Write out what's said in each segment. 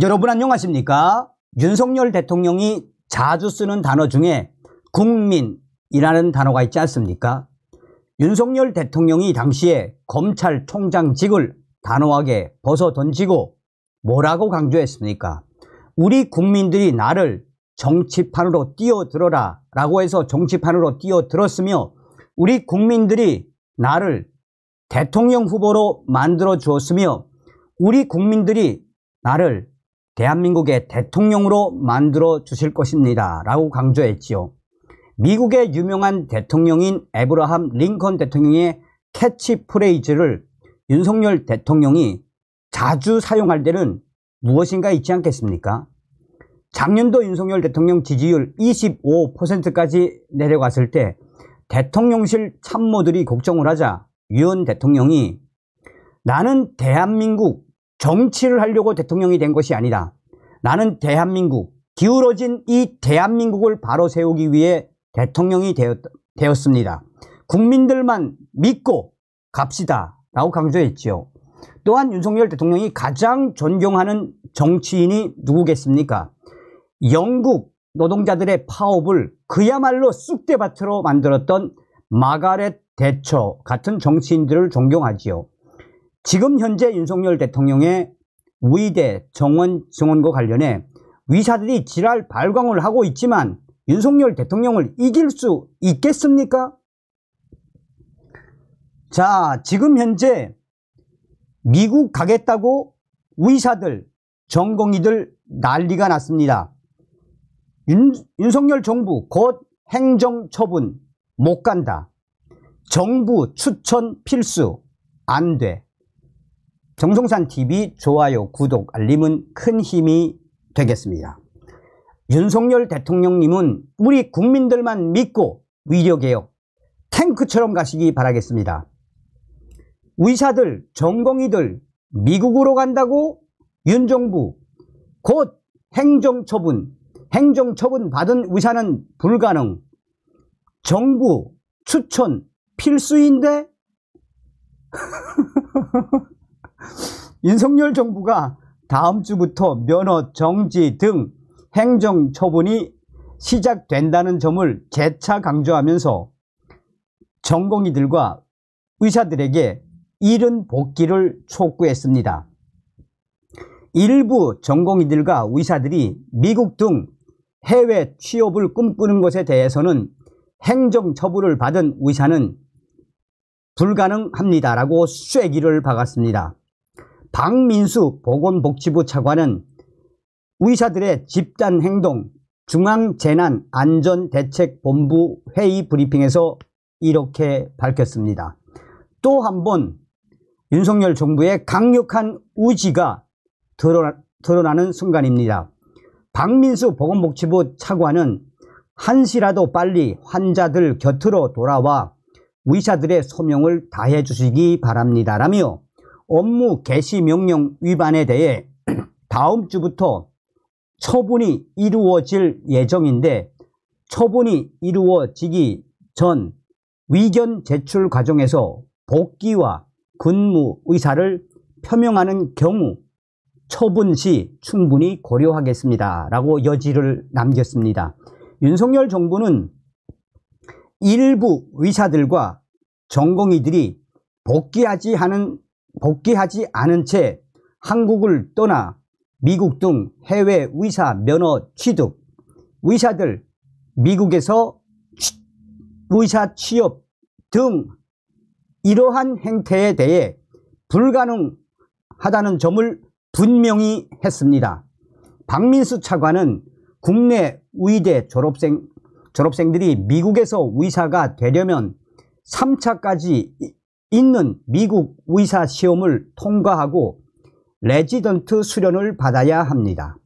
여러분 안녕하십니까? 윤석열 대통령이 자주 쓰는 단어 중에 국민이라는 단어가 있지 않습니까? 윤석열 대통령이 당시에 검찰총장직을 단호하게 벗어던지고 뭐라고 강조했습니까? 우리 국민들이 나를 정치판으로 뛰어들어라 라고 해서 정치판으로 뛰어들었으며 우리 국민들이 나를 대통령 후보로 만들어 주었으며 우리 국민들이 나를 대한민국의 대통령으로 만들어 주실 것입니다. 라고 강조했지요. 미국의 유명한 대통령인 에브라함 링컨 대통령의 캐치프레이즈를 윤석열 대통령이 자주 사용할 때는 무엇인가 있지 않겠습니까? 작년도 윤석열 대통령 지지율 25%까지 내려갔을 때 대통령실 참모들이 걱정을 하자 유 대통령이 나는 대한민국 정치를 하려고 대통령이 된 것이 아니다. 나는 대한민국, 기울어진 이 대한민국을 바로 세우기 위해 대통령이 되었, 습니다 국민들만 믿고 갑시다 라고 강조했지요. 또한 윤석열 대통령이 가장 존경하는 정치인이 누구겠습니까? 영국 노동자들의 파업을 그야말로 쑥대밭으로 만들었던 마가렛 대처 같은 정치인들을 존경하지요. 지금 현재 윤석열 대통령의 우의대 정원 정원과 관련해 위사들이 지랄 발광을 하고 있지만 윤석열 대통령을 이길 수 있겠습니까? 자 지금 현재 미국 가겠다고 의사들 전공의들 난리가 났습니다 윤, 윤석열 정부 곧 행정처분 못 간다 정부 추천 필수 안돼 정성산 TV 좋아요, 구독, 알림은 큰 힘이 되겠습니다. 윤석열 대통령님은 우리 국민들만 믿고 위력개혁 탱크처럼 가시기 바라겠습니다. 의사들, 전공의들 미국으로 간다고 윤 정부 곧 행정처분, 행정처분 받은 의사는 불가능. 정부 추천 필수인데 윤석열 정부가 다음 주부터 면허 정지 등 행정 처분이 시작된다는 점을 재차 강조하면서 전공의들과 의사들에게 이른 복귀를 촉구했습니다. 일부 전공의들과 의사들이 미국 등 해외 취업을 꿈꾸는 것에 대해서는 행정 처분을 받은 의사는 불가능합니다라고 쐐기를 박았습니다. 박민수 보건복지부 차관은 의사들의 집단 행동 중앙재난안전대책본부 회의 브리핑에서 이렇게 밝혔습니다. 또 한 번 윤석열 정부의 강력한 의지가 드러나, 는 순간입니다. 박민수 보건복지부 차관은 한시라도 빨리 환자들 곁으로 돌아와 의사들의 소명을 다해 주시기 바랍니다라며 업무 개시 명령 위반에 대해 다음 주부터 처분이 이루어질 예정인데 처분이 이루어지기 전 위견 제출 과정에서 복귀와 근무 의사를 표명하는 경우 처분 시 충분히 고려하겠습니다. 라고 여지를 남겼습니다. 윤석열 정부는 일부 의사들과 전공의들이 복귀하지 않은 복귀하지 않은 채 한국을 떠나 미국 등 해외 의사 면허 취득, 의사들 미국에서 의사 취업 등 이러한 행태에 대해 불가능하다는 점을 분명히 했습니다. 박민수 차관은 국내 의대 졸업생, 졸업생들이 미국에서 의사가 되려면 3차까지 있는 미국 의사 시험을 통과하고 레지던트 수련을 받아야 합니다.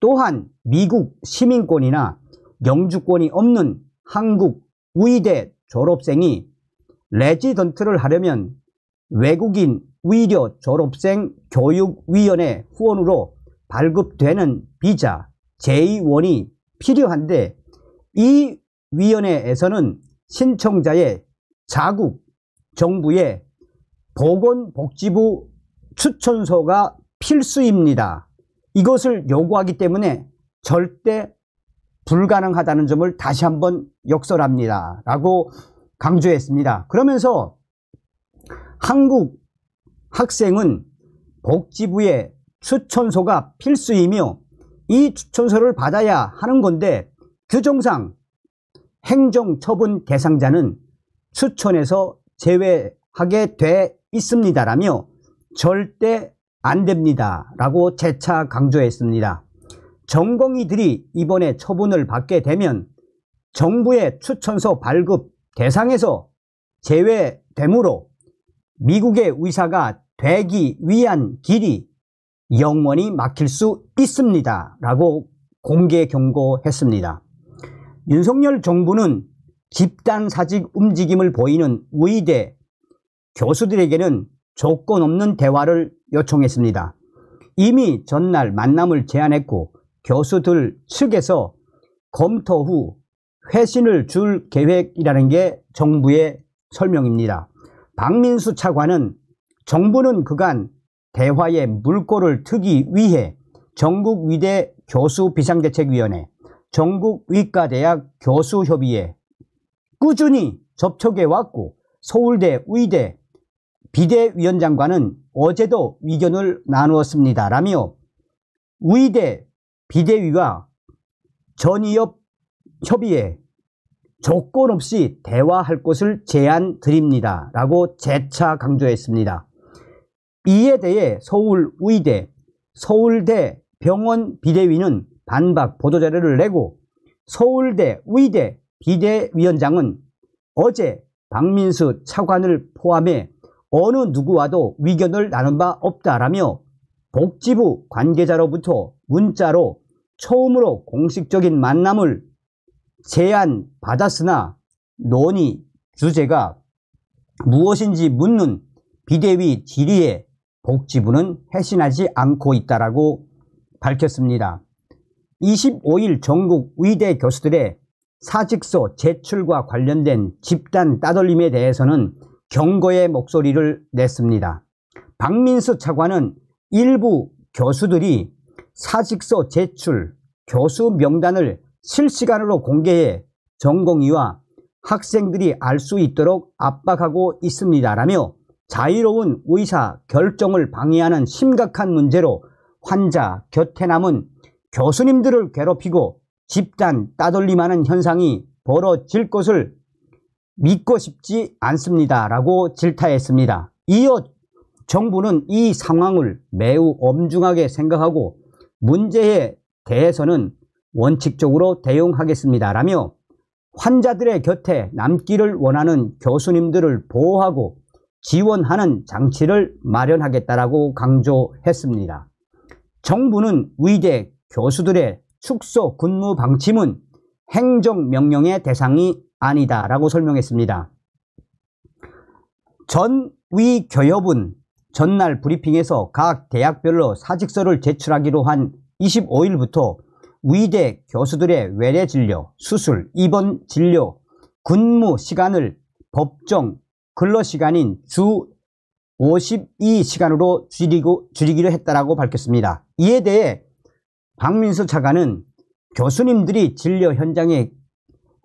또한 미국 시민권이나 영주권이 없는 한국 의대 졸업생이 레지던트를 하려면 외국인 의료 졸업생 교육위원회 후원으로 발급되는 비자 제2원이 필요한데 이 위원회에서는 신청자의 자국 정부의 보건복지부 추천서가 필수입니다. 이것을 요구하기 때문에 절대 불가능하다는 점을 다시 한번 역설합니다. 라고 강조했습니다. 그러면서 한국 학생은 복지부의 추천서가 필수이며 이 추천서를 받아야 하는 건데 규정상 행정처분 대상자는 추천에서 제외하게 돼 있습니다라며 절대 안 됩니다 라고 재차 강조했습니다. 전공의들이 이번에 처분을 받게 되면 정부의 추천서 발급 대상에서 제외되므로 미국의 의사가 되기 위한 길이 영원히 막힐 수 있습니다 라고 공개 경고했습니다. 윤석열 정부는 집단사직 움직임을 보이는 의대 교수들에게는 조건 없는 대화를 요청했습니다. 이미 전날 만남을 제안했고 교수들 측에서 검토 후 회신을 줄 계획이라는 게 정부의 설명입니다. 박민수 차관은 정부는 그간 대화의 물꼬를 트기 위해 전국위대 교수 비상대책위원회, 전국위과대학 교수협의회, 꾸준히 접촉해 왔고 서울대 의대 비대위원장과는 어제도 의견을 나누었습니다. 라며 의대 비대위와 전의협 협의에 조건 없이 대화할 것을 제안 드립니다. 라고 재차 강조했습니다. 이에 대해 서울의대, 서울대 병원 비대위는 반박 보도자료를 내고 서울대 의대 비대위원장은 어제 박민수 차관을 포함해 어느 누구와도 위견을 나눈 바 없다라며 복지부 관계자로부터 문자로 처음으로 공식적인 만남을 제안 받았으나 논의 주제가 무엇인지 묻는 비대위 질의에 복지부는 해신하지 않고 있다라고 밝혔습니다. 25일 전국 의대 교수들의 사직서 제출과 관련된 집단 따돌림에 대해서는 경고의 목소리를 냈습니다. 박민수 차관은 일부 교수들이 사직서 제출, 교수 명단을 실시간으로 공개해 전공의와 학생들이 알 수 있도록 압박하고 있습니다라며 자유로운 의사 결정을 방해하는 심각한 문제로 환자 곁에 남은 교수님들을 괴롭히고 집단 따돌림하는 현상이 벌어질 것을 믿고 싶지 않습니다. 라고 질타했습니다. 이어 정부는 이 상황을 매우 엄중하게 생각하고 문제에 대해서는 원칙적으로 대응하겠습니다. 라며 환자들의 곁에 남기를 원하는 교수님들을 보호하고 지원하는 장치를 마련하겠다라고 강조했습니다. 정부는 의대 교수들의 축소 근무 방침은 행정명령의 대상이 아니다라고 설명했습니다. 전위 교협은 전날 브리핑에서 각 대학별로 사직서를 제출하기로 한 25일부터 위대 교수들의 외래 진료, 수술, 입원 진료, 근무 시간을 법정 근로 시간인 주 52시간으로 줄이고, 줄이기로 했다라고 밝혔습니다. 이에 대해 박민수 차관은 교수님들이 진료 현장에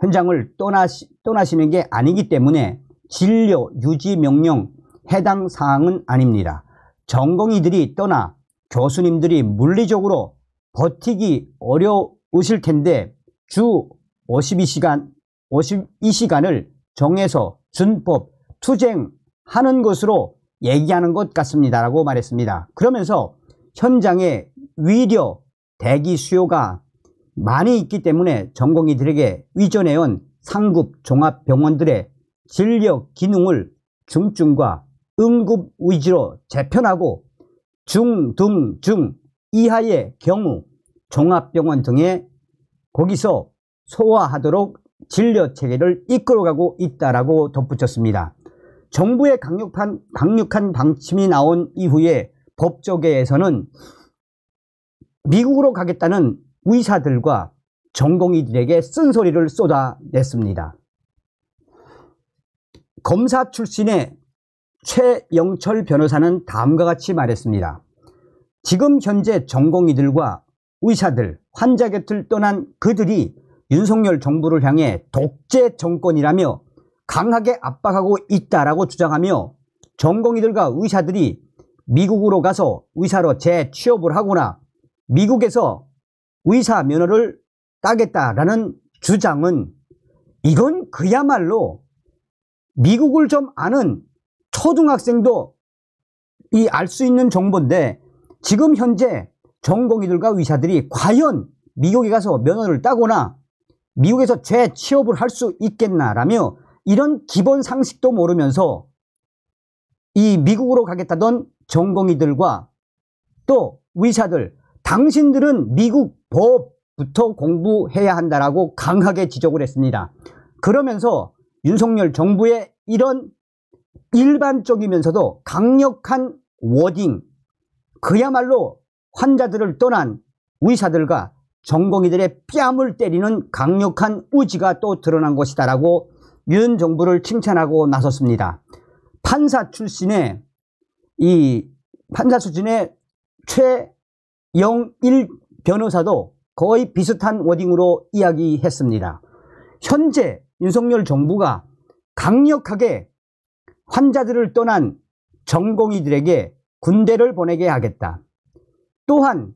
현장을 떠나시, 떠나시는 게 아니기 때문에 진료 유지 명령 해당 사항은 아닙니다. 전공의들이 떠나 교수님들이 물리적으로 버티기 어려우실 텐데 주 52시간, 52시간을 정해서 준법 투쟁하는 것으로 얘기하는 것 같습니다라고 말했습니다. 그러면서 현장에 위려 대기 수요가 많이 있기 때문에 전공의들에게 의존해온 상급 종합병원들의 진력 기능을 중증과 응급 위주로 재편하고 중, 등, 중 이하의 경우 종합병원 등에 거기서 소화하도록 진료 체계를 이끌어가고 있다라고 덧붙였습니다. 정부의 강력한, 강력한 방침이 나온 이후에 법조계에서는 미국으로 가겠다는 의사들과 전공의들에게 쓴소리를 쏟아냈습니다. 검사 출신의 최영철 변호사는 다음과 같이 말했습니다. 지금 현재 전공의들과 의사들, 환자 곁을 떠난 그들이 윤석열 정부를 향해 독재 정권이라며 강하게 압박하고 있다라고 주장하며 전공의들과 의사들이 미국으로 가서 의사로 재취업을 하거나 미국에서 의사 면허를 따겠다라는 주장은 이건 그야말로 미국을 좀 아는 초등학생도 이 알 수 있는 정보인데 지금 현재 전공의들과 의사들이 과연 미국에 가서 면허를 따거나 미국에서 재취업을 할 수 있겠나라며 이런 기본 상식도 모르면서 이 미국으로 가겠다던 전공의들과 또 의사들 당신들은 미국 법부터 공부해야 한다라고 강하게 지적을 했습니다. 그러면서 윤석열 정부의 이런 일반적이면서도 강력한 워딩, 그야말로 환자들을 떠난 의사들과 전공의들의 뺨을 때리는 강력한 의지가 또 드러난 것이다라고 윤 정부를 칭찬하고 나섰습니다. 판사 출신의 이 판사 수준의최 영일 변호사도 거의 비슷한 워딩으로 이야기했습니다. 현재 윤석열 정부가 강력하게 환자들을 떠난 전공의들에게 군대를 보내게 하겠다. 또한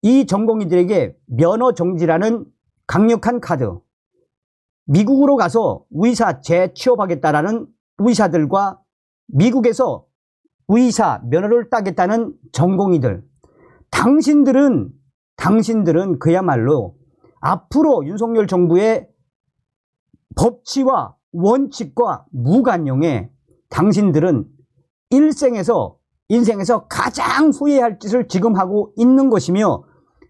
이 전공의들에게 면허 정지라는 강력한 카드, 미국으로 가서 의사 재취업하겠다라는 의사들과 미국에서 의사 면허를 따겠다는 전공의들, 당신들은 당신들은 그야말로 앞으로 윤석열 정부의 법치와 원칙과 무관용에 당신들은 일생에서 인생에서 가장 후회할 짓을 지금 하고 있는 것이며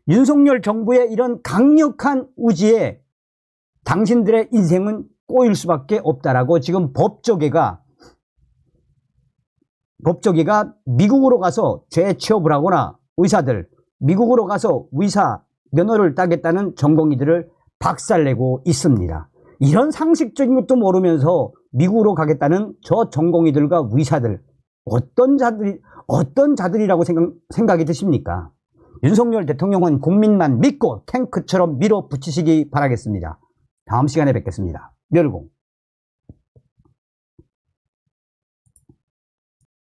윤석열 정부의 이런 강력한 우지에 당신들의 인생은 꼬일 수밖에 없다라고 지금 법조계가 법조계가 미국으로 가서 죄 취업을 하거나 의사들 미국으로 가서 의사 면허를 따겠다는 전공의들을 박살내고 있습니다. 이런 상식적인 것도 모르면서 미국으로 가겠다는 저 전공의들과 의사들 어떤 자들이 어떤 자들이라고 생각, 생각이 드십니까? 윤석열 대통령은 국민만 믿고 탱크처럼 밀어붙이시기 바라겠습니다. 다음 시간에 뵙겠습니다. 멸공